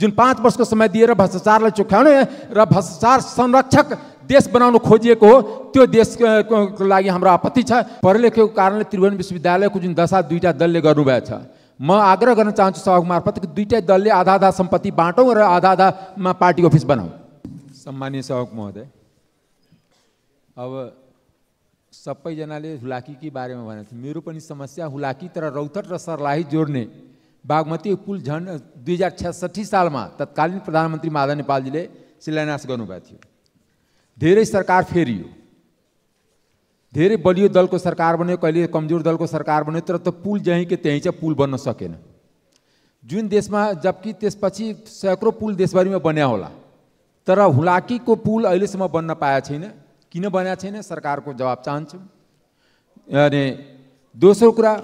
जुन पाँच वर्षको समय दिएर भ्रष्टाचारलाई चुख्याउने र भ्रष्टाचार संरक्षक देश बनाउनु खोजिएको हो त्यो देशको लागि हाम्रो आपत्ति छ पढालेखेको कारणले त्रिभुवन विश्वविद्यालयको जुन दशा दुईवटा दलले गर्नुभएको छ म आग्रह गर्न चाहन्छु सभाको मार्फत कि दुईटै दलले आधा आधा सम्पत्ति बाँटौँ र आधा आधामा पार्टी अफिस बनाऊ सम्मानीय सहयोग महोदय अब सबैजनाले हुलाकीकै बारेमा भनेको मेरो पनि समस्या हुलाकी तर रौतट र सर्लाही जोड्ने बागमती पुल झन् दुई हजार छ्यासठी सालमा तत्कालीन प्रधानमन्त्री माधव नेपालजीले शिलान्यास गर्नुभएको थियो धेरै सरकार फेरियो धेरै बलियो दलको सरकार बन्यो कहिले कमजोर दलको सरकार बन्यो तर त पुल जहीँकै त्यहीँ चाहिँ पुल बन्न सकेन जुन देशमा जबकि त्यसपछि सैकड़ौँ पुल देशभरिमा बन्या होला तर हुलाकीको पुल अहिलेसम्म बन्न पाएको छैन किन बनाएको छैन सरकारको जवाब चाहन्छु अनि दोस्रो कुरा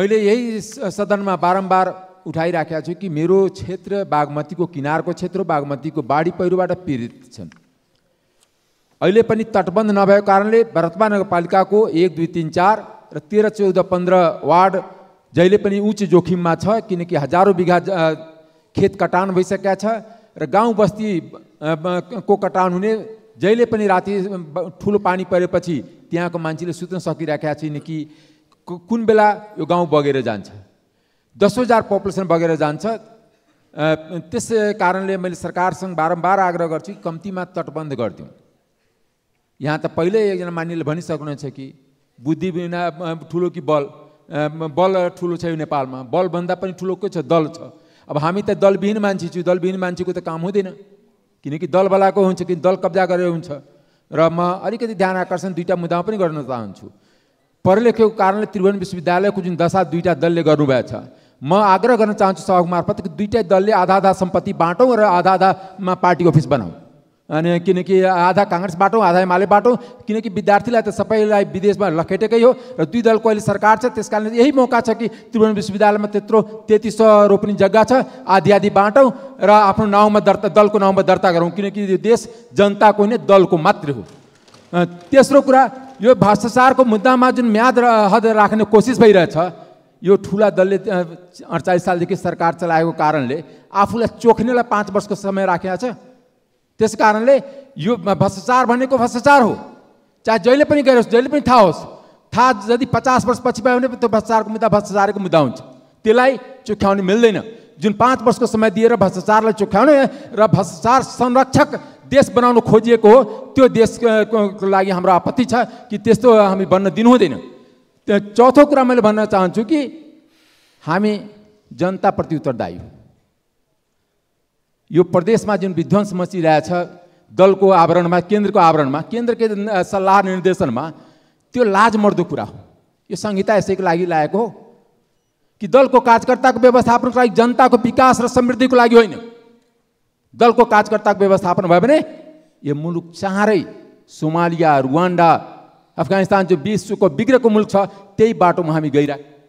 मैले यही सदनमा बारम्बार उठाइराखेका छु कि मेरो क्षेत्र बागमतीको किनारको क्षेत्र बागमतीको बाढी पहिरोबाट पीडित छन् अहिले पनि तटबन्ध नभएको कारणले भरतमा नगरपालिकाको एक दुई तिन चार र तेह्र चौध पन्ध्र वार्ड जहिले पनि उच्च जोखिममा छ किनकि हजारौँ बिघा खेत कटान भइसकेका छ र गाउँ बस्ती को कटान हुने जहिले पनि राति ठुलो पानी परेपछि त्यहाँको मान्छेले सुत्न सकिरहेका छैन कि कुन बेला यो गाउँ बगेर जान्छ दस हजार पपुलेसन बगेर जान्छ त्यस कारणले मैले सरकारसँग बारम्बार आग्रह गर्छु कम्तीमा तटबन्ध गरिदिउँ यहाँ त पहिल्यै एकजना मानिसले भनिसक्नुहुन्छ कि बुद्धि बिना ठुलो कि बल बल ठुलो छ यो नेपालमा बलभन्दा पनि ठुलो को छ दल छ अब हामी त दलविहीन मान्छे छौँ दलविहीन मान्छेको त काम हुँदैन किनकि दलवालाको हुन्छ किन दल कब्जा गरेर हुन्छ र म अलिकति ध्यान आकर्षण दुईवटा मुद्दामा पनि गर्न चाहन्छु पढालेखेको कारणले त्रिभुवन विश्वविद्यालयको जुन दशा दुईवटा दलले गर्नुभएको छ म आग्रह गर्न चाहन्छु सभाको मार्फत कि दुइटै दलले आधा आधा सम्पत्ति बाँटौँ र आधा आधामा पार्टी अफिस बनाऊ अनि किनकि आधा काङ्ग्रेस बाटौँ आधा एमाले बाटौँ किनकि विद्यार्थीलाई त सबैलाई विदेशमा लखेटेकै हो र दुई दलको अहिले सरकार छ त्यस कारण यही मौका छ कि त्रिभुवन विश्वविद्यालयमा त्यत्रो तेत्तिस सौ रोप्ने जग्गा छ आधी आधी बाँटौँ र आफ्नो नाउँमा दर्ता दलको नाउँमा दर्ता गरौँ किनकि यो देश जनताको होइन दलको मात्र हो तेस्रो कुरा यो भ्रष्टाचारको मुद्दामा जुन म्याद हद राख्ने कोसिस भइरहेछ यो ठुला दलले अडचालिस सालदेखि सरकार चलाएको कारणले आफूलाई चोख्नेलाई पाँच वर्षको समय राखेको छ त्यस कारणले यो भ्रष्टाचार भनेको भ्रष्टाचार हो चाहे जहिले पनि गरोस् जहिले पनि थाहा होस् थाहा यदि पचास वर्षपछि पायो भने त्यो भ्रष्टाचारको मुद्दा भ्रष्टाचारको मुद्दा हुन्छ त्यसलाई चोख्याउनु मिल्दैन जुन पाँच वर्षको समय दिएर भ्रष्टाचारलाई चोख्याउनु र भ्रष्टाचार संरक्षक देश बनाउनु खोजिएको हो त्यो देशको लागि हाम्रो आपत्ति छ कि त्यस्तो हामी बन्न दिनु हुँदैन चौथो कुरा मैले भन्न चाहन्छु कि हामी जनताप्रति उत्तरदायी यो प्रदेशमा जुन विध्वंस मचिरहेछ दलको आवरणमा केन्द्रको आवरणमा केन्द्रकै सल्लाह निर्देशनमा त्यो लाजमर्दो कुरा हो यो संहिता यसैको लागि लागेको हो कि दलको कार्यकर्ताको व्यवस्थापनको लागि जनताको विकास र समृद्धिको लागि होइन दलको कार्यकर्ताको व्यवस्थापन भयो भने यो मुलुक चाँडै सोमालिया रुवान्डा अफगानिस्तान जो विश्वको को बिग्रेको मुल्क छ त्यही बाटोमा हामी गइरहेको